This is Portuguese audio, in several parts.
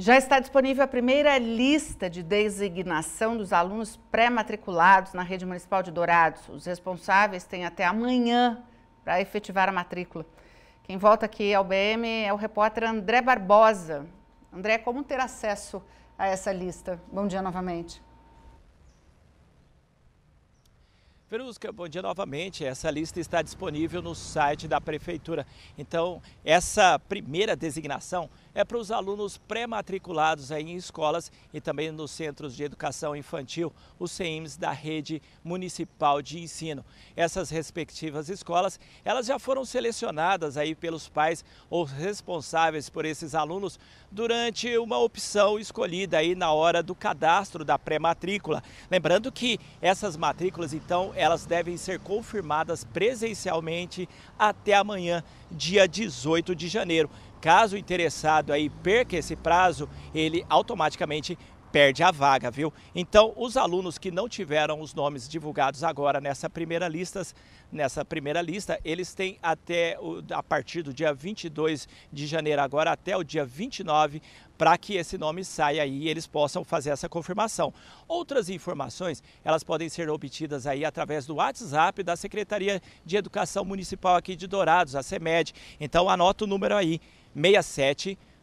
Já está disponível a primeira lista de designação dos alunos pré-matriculados na rede municipal de Dourados. Os responsáveis têm até amanhã para efetivar a matrícula. Quem volta aqui ao BM é o repórter André Barbosa. André, como ter acesso a essa lista? Bom dia novamente. Verusca, bom dia novamente. Essa lista está disponível no site da Prefeitura. Então, essa primeira designação é para os alunos pré-matriculados em escolas e também nos centros de educação infantil, os CEIMs da rede municipal de ensino. Essas respectivas escolas, elas já foram selecionadas aí pelos pais ou responsáveis por esses alunos durante uma opção escolhida aí na hora do cadastro da pré-matrícula. Lembrando que essas matrículas então elas devem ser confirmadas presencialmente até amanhã, dia 18 de janeiro. Caso o interessado aí perca esse prazo, ele automaticamente perde a vaga, viu? Então, os alunos que não tiveram os nomes divulgados agora nessa primeira lista, nessa primeira lista, eles têm até o, a partir do dia 22 de janeiro agora até o dia 29 para que esse nome saia e eles possam fazer essa confirmação. Outras informações, elas podem ser obtidas aí através do WhatsApp da Secretaria de Educação Municipal aqui de Dourados, a CEMED. Então, anota o número aí, 67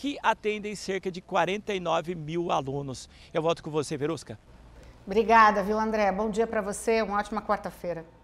que atendem cerca de 49 mil alunos. Eu volto com você, Verusca. Obrigada, viu, André? Bom dia para você, uma ótima quarta-feira.